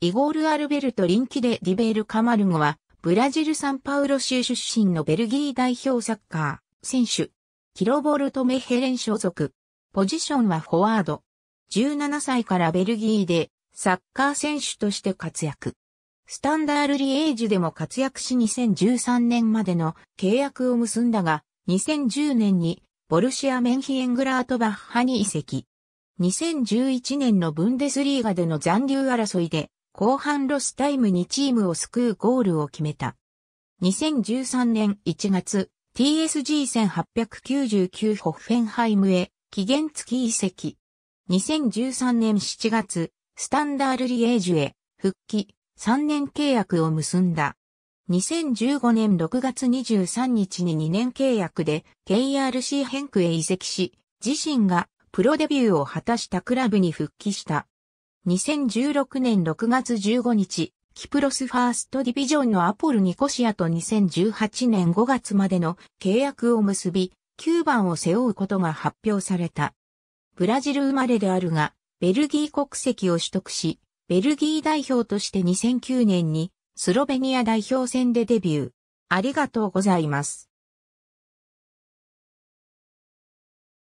イゴール・アルベルト・リンキデ・ディベール・カマルゴは、ブラジル・サンパウロ州出身のベルギー代表サッカー、選手。キロボルト・メヘレン所属。ポジションはフォワード。17歳からベルギーで、サッカー選手として活躍。スタンダール・リエージュでも活躍し2013年までの契約を結んだが、2010年にボルシア・メンヒエングラートバッハに移籍。2011年のブンデスリーガでの残留争いで後半ロスタイムにチームを救うゴールを決めた。2013年1月、TSG1899 ホッフェンハイムへ期限付き移籍。2013年7月、スタンダールリエージュへ復帰3年契約を結んだ。2015年6月23日に2年契約で KRC ヘンクへ移籍し、自身がプロデビューを果たしたクラブに復帰した。2016年6月15日、キプロスファーストディビジョンのアポル・ニコシアと2018年5月までの契約を結び、9番を背負うことが発表された。ブラジル生まれであるが、ベルギー国籍を取得し、ベルギー代表として2009年にスロベニア代表戦でデビュー。ありがとうございます。